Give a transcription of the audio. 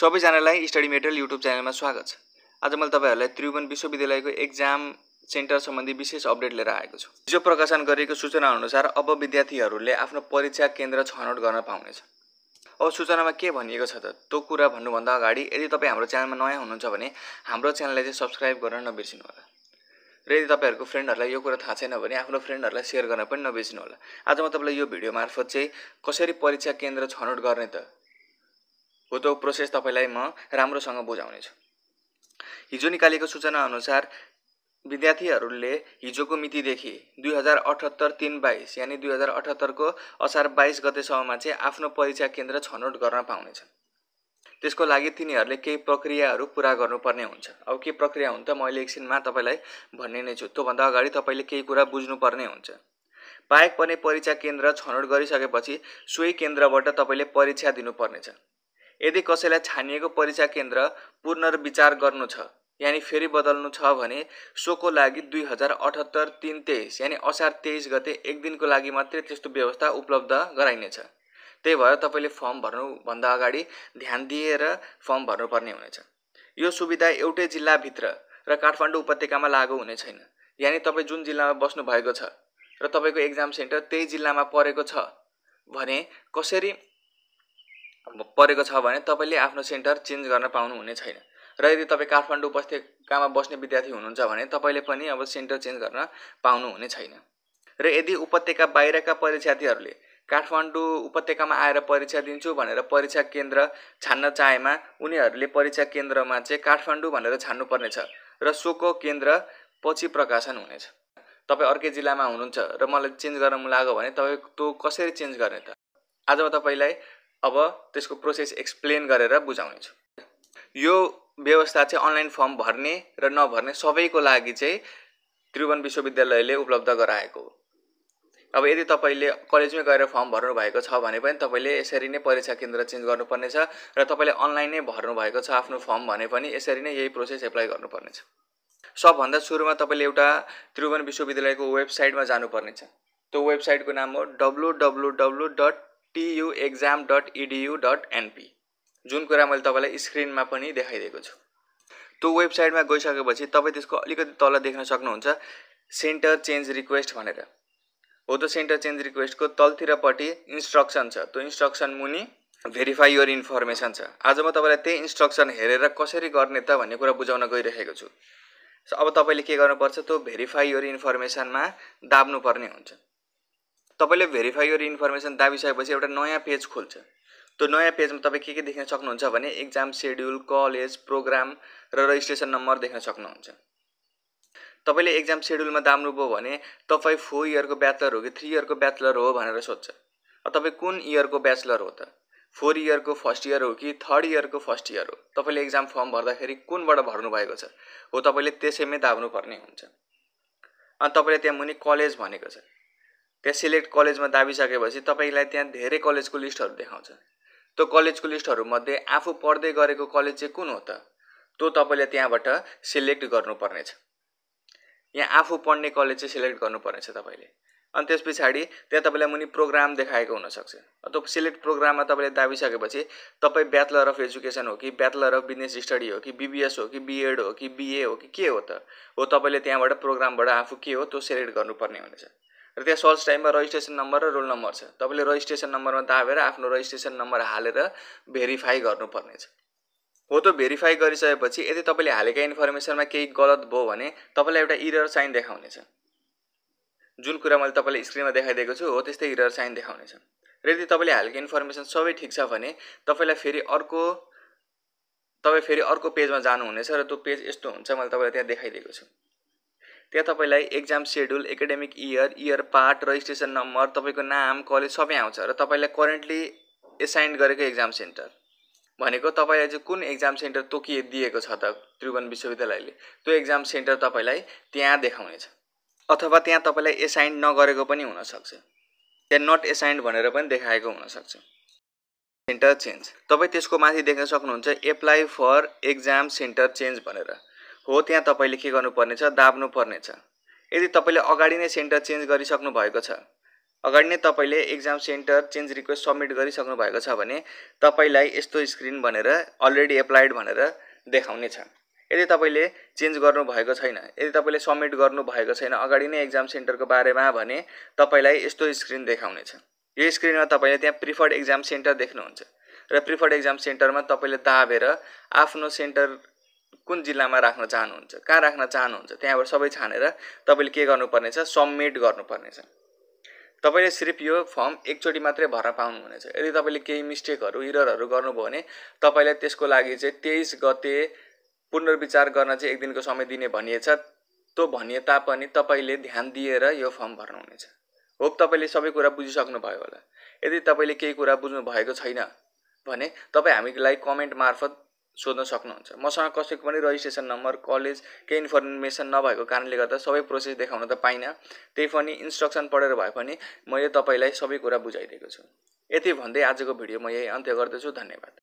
सबैजनालाई study material YouTube च्यानलमा स्वागत छ आज मैले तपाईँहरूलाई त्रिभुवन विश्वविद्यालयको एक्जाम सेन्टर सम्बन्धी विशेष अपडेट लिएर आएको छु हिजो प्रकाशन गरिएको सूचना अनुसार अब विद्यार्थीहरूले आफ्नो परीक्षा केन्द्र छनौट गर्न पाउनेछ अब सूचनामा के भनिएको छ त त्यो कुरा भन्नुभन्दा अगाडि यदि तपाईँ हाम्रो च्यानलमा नयाँ हुनुहुन्छ भने हाम्रो च्यानललाई चाहिँ सब्सक्राइब गर्न नबिर्सिनु होला र यदि तपाईँहरूको फ्रेन्डहरूलाई यो कुरा थाहा छैन भने आफ्नो फ्रेन्डहरूलाई सेयर गर्न पनि नबिर्सिनु होला आज म तपाईँलाई यो भिडियो मार्फत चाहिँ कसरी परीक्षा केन्द्र छनौट गर्ने त हो त प्रोसेस तपाईँलाई म राम्रोसँग बुझाउनेछु हिजो निकालेको सूचना अनुसार विद्यार्थीहरूले हिजोको मितिदेखि दुई हजार अठहत्तर तिन बाइस यानि दुई हजार अठहत्तरको असार बाइस गतेसम्ममा चाहिँ आफ्नो परीक्षा केन्द्र छनौट गर्न पाउनेछन् त्यसको लागि तिनीहरूले केही प्रक्रियाहरू पुरा गर्नुपर्ने हुन्छ अब के प्रक्रिया हुन्छ म अहिले एकछिनमा तपाईँलाई भन्ने नै छु त्योभन्दा अगाडि तपाईँले केही कुरा बुझ्नुपर्ने हुन्छ बाहेक पर्ने परीक्षा केन्द्र छनौट गरिसकेपछि सोही केन्द्रबाट तपाईँले परीक्षा दिनुपर्नेछ यदि कसैलाई छानिएको परीक्षा केन्द्र पुनर्विचार गर्नु छ यानि फेरि बदल्नु छ भने सोको लागि दुई हजार अठहत्तर तिन तेइस यानि असार तेइस गते एक दिनको लागि मात्रै त्यस्तो व्यवस्था उपलब्ध गराइनेछ त्यही भएर तपाईँले फर्म भर्नुभन्दा अगाडि ध्यान दिएर फर्म भर्नुपर्ने हुनेछ यो सुविधा एउटै जिल्लाभित्र र काठमाडौँ उपत्यकामा लागु हुने छैन यानि तपाईँ जुन जिल्लामा बस्नुभएको छ र तपाईँको एक्जाम सेन्टर त्यही जिल्लामा परेको छ भने कसरी परेको छ भने तपाईँले आफ्नो सेन्टर चेन्ज गर्न पाउनुहुने छैन र यदि तपाईँ काठमाडौँ उपत्यकामा बस्ने विद्यार्थी हुनुहुन्छ भने तपाईँले पनि अब सेन्टर चेन्ज गर्न पाउनुहुने छैन र यदि उपत्यका बाहिरका परीक्षार्थीहरूले काठमाडौँ उपत्यकामा आएर परीक्षा दिन्छु भनेर परीक्षा केन्द्र छान्न चाहेमा उनीहरूले परीक्षा केन्द्रमा चाहिँ काठमाडौँ भनेर छान्नुपर्नेछ र सोको केन्द्र पछि प्रकाशन हुनेछ तपाईँ अर्कै जिल्लामा हुनुहुन्छ र मलाई चेन्ज गर्न मन लाग्यो भने तपाईँ त्यो कसरी चेन्ज गर्ने त आज म तपाईँलाई अब त्यसको प्रोसेस एक्सप्लेन गरेर बुझाउनेछु यो व्यवस्था चाहिँ अनलाइन फर्म भर्ने र नभर्ने सबैको लागि चाहिँ त्रिभुवन विश्वविद्यालयले उपलब्ध गराएको अब यदि तपाईँले कलेजमै गएर फर्म भर्नु भएको छ भने पनि तपाईँले यसरी नै परीक्षा केन्द्र चेन्ज गर्नुपर्नेछ र तपाईँले अनलाइन नै भर्नुभएको छ आफ्नो फर्म भने पनि यसरी नै यही प्रोसेस एप्लाई गर्नुपर्नेछ सबभन्दा सुरुमा तपाईँले एउटा त्रिभुवन विश्वविद्यालयको वेबसाइटमा जानुपर्नेछ त्यो वेबसाइटको नाम हो W W W dot TU exam dot EDU dot NP जुन कुरा मैले तपाईँलाई स्क्रिनमा पनि देखाइदिएको छु त्यो वेबसाइटमा गइसकेपछि तपाईँ त्यसको अलिकति तल देख्न सक्नुहुन्छ सेन्टर चेन्ज रिक्वेस्ट भनेर हो त सेन्टर चेन्ज रिक्वेस्टको तलतिरपट्टि इन्स्ट्रक्सन छ त्यो इन्स्ट्रक्सन मुनि भेरिफाई योर इन्फर्मेसन छ आज म तपाईँलाई त्यही इन्स्ट्रक्सन हेरेर कसरी गर्ने त भन्ने कुरा बुझाउन गइरहेको छु अब तपाईँले के गर्नुपर्छ त्यो भेरिफाई योर इन्फर्मेसनमा दाब्नुपर्ने हुन्छ तपाईँले भेरिफाई गरेर इन्फर्मेसन दाबिसकेपछि एउटा नयाँ पेज खोल्छ त्यो नयाँ पेजमा तपाईँ के के देख्न सक्नुहुन्छ भने एक्जाम सेड्युल कलेज प्रोग्राम र रेजिस्ट्रेसन नम्बर देख्न सक्नुहुन्छ तपाईँले एक्जाम सेड्युलमा दाम्नुभयो भने तपाईँ फोर इयरको ब्याचलर हो कि थ्री इयरको ब्याचलर हो भनेर सोध्छ तपाईँ कुन इयरको ब्याचलर हो त फोर इयरको फर्स्ट इयर हो कि थर्ड इयरको फर्स्ट इयर हो तपाईँले इक्जाम फर्म भर्दाखेरि कुनबाट भर्नुभएको छ हो तपाईँले त्यसैमै दाब्नुपर्ने हुन्छ अनि तपाईँले त्यहाँ मुनि कलेज भनेको छ त्यहाँ सिलेक्ट कलेजमा दाबिसकेपछि तपाईँलाई त्यहाँ धेरै कलेजको लिस्टहरू देखाउँछ त्यो कलेजको लिस्टहरूमध्ये आफू पढ्दै गरेको कलेज चाहिँ कुन हो त त्यो तपाईँले त्यहाँबाट सिलेक्ट गर्नुपर्नेछ यहाँ आफू पढ्ने कलेज चाहिँ सिलेक्ट गर्नुपर्नेछ तपाईँले अनि त्यस पछाडि त्यहाँ तपाईँलाई मुनि प्रोग्राम देखाएको हुनसक्छ त्यो सिलेक्ट प्रोग्राममा तपाईँले दाबिसकेपछि तपाईँ ब्याचलर अफ एजुकेसन हो कि ब्याचलर अफ बिजनेस स्टडी हो कि बिबिएस हो कि बिएड हो कि बिए हो कि के हो त हो तपाईँले त्यहाँबाट प्रोग्रामबाट आफू के हो त्यो सेलेक्ट गर्नुपर्ने हुनेछ र त्यहाँ सर्च टाइममा रजिस्ट्रेसन नम्बर र रोल नम्बर छ तपाईँले रजिस्ट्रेसन नम्बरमा दाबेर आफ्नो रजिस्ट्रेसन नम्बर हालेर भेरिफाई गर्नुपर्नेछ हो त्यो भेरिफाई गरिसकेपछि यदि तपाईँले हालेका इन्फर्मेसनमा केही गलत भयो भने तपाईँलाई एउटा इरर साइन देखाउनेछ जुन कुरा मैले तपाईँलाई स्क्रिनमा देखाइदिएको छु हो त्यस्तै इरर साइन देखाउनेछ र यदि तपाईँले हालेको इन्फर्मेसन सबै ठिक छ भने तपाईँलाई फेरि अर्को तपाईँ फेरि अर्को पेजमा जानुहुनेछ र त्यो पेज यस्तो हुन्छ मैले तपाईँलाई त्यहाँ देखाइदिएको छु त्यहाँ तपाईँलाई exam schedule academic year year part registration number तपाईँको नाम कलेज सबै आउँछ र तपाईँलाई करेन्टली एसाइन गरेको एक्जाम सेन्टर भनेको तपाईँलाई चाहिँ कुन एक्जाम सेन्टर तोकिए दिएको छ त त्रिभुवन विश्वविद्यालयले त्यो एक्जाम सेन्टर तपाईँलाई त्यहाँ देखाउनेछ अथवा त्यहाँ तपाईँलाई एसाइन नगरेको पनि हुनसक्छ त्यहाँ नट एसाइन्ड भनेर पनि देखाएको हुनसक्छ सेन्टर चेन्ज तपाईँ त्यसको माथि देख्न सक्नुहुन्छ apply for exam centre change भनेर हो त्यहाँ तपाईँले के गर्नुपर्नेछ दाब्नुपर्नेछ यदि तपाईँले अगाडि नै सेन्टर चेन्ज गरिसक्नु भएको छ अगाडि नै तपाईँले exam centre change request submit गरिसक्नु भएको छ भने तपाईँलाई यस्तो स्क्रिन भनेर अलरेडी एप्लाइड भनेर देखाउनेछ यदि तपाईँले चेन्ज गर्नुभएको छैन यदि तपाईँले सब्मिट गर्नुभएको छैन अगाडि नै एक्जाम सेन्टरको बारेमा भने तपाईँलाई यस्तो स्क्रिन देखाउनेछ यो स्क्रिनमा तपाईँले त्यहाँ प्रिफर्ड एक्जाम सेन्टर देख्नुहुन्छ र प्रिफर्ड एक्जाम सेन्टरमा तपाईँले दाबेर आफ्नो सेन्टर कुन जिल्लामा राख्न चाहनुहुन्छ कहाँ राख्न चाहनुहुन्छ त्यहाँबाट सबै छानेर तपाईँले के गर्नुपर्नेछ सबमिट गर्नुपर्नेछ तपाईँले सिर्फ यो फर्म एकचोटि मात्रै भर्न पाउनुहुनेछ यदि तपाईँले केही मिस्टेकहरू इररहरू गर्नुभयो भने तपाईँलाई त्यसको लागि चाहिँ तेइस गते पुनर्विचार गर्न चाहिँ एक दिनको समय दिने भनिएछ त्यो भनिए तापनि तपाईँले ध्यान दिएर यो फर्म भर्नुहुनेछ होप तपाईँले सबै कुरा बुझिसक्नुभयो होला यदि तपाईँले केही कुरा बुझ्नु भएको छैन भने तपाईँ हामीलाई कमेन्ट मार्फत सोध्न सक्नुहुन्छ मसँग कसैको पनि रजिस्ट्रेसन नम्बर कलेज केही इन्फर्मेसन नभएको कारणले गर्दा सबै प्रोसेस देखाउन त पाइनँ त्यही पनि इन्स्ट्रक्सन पढेर भए पनि मैले तपाईँलाई सबै कुरा बुझाइदिएको छु यति भन्दै आजको भिडियो म यही अन्त्य गर्दछु धन्यवाद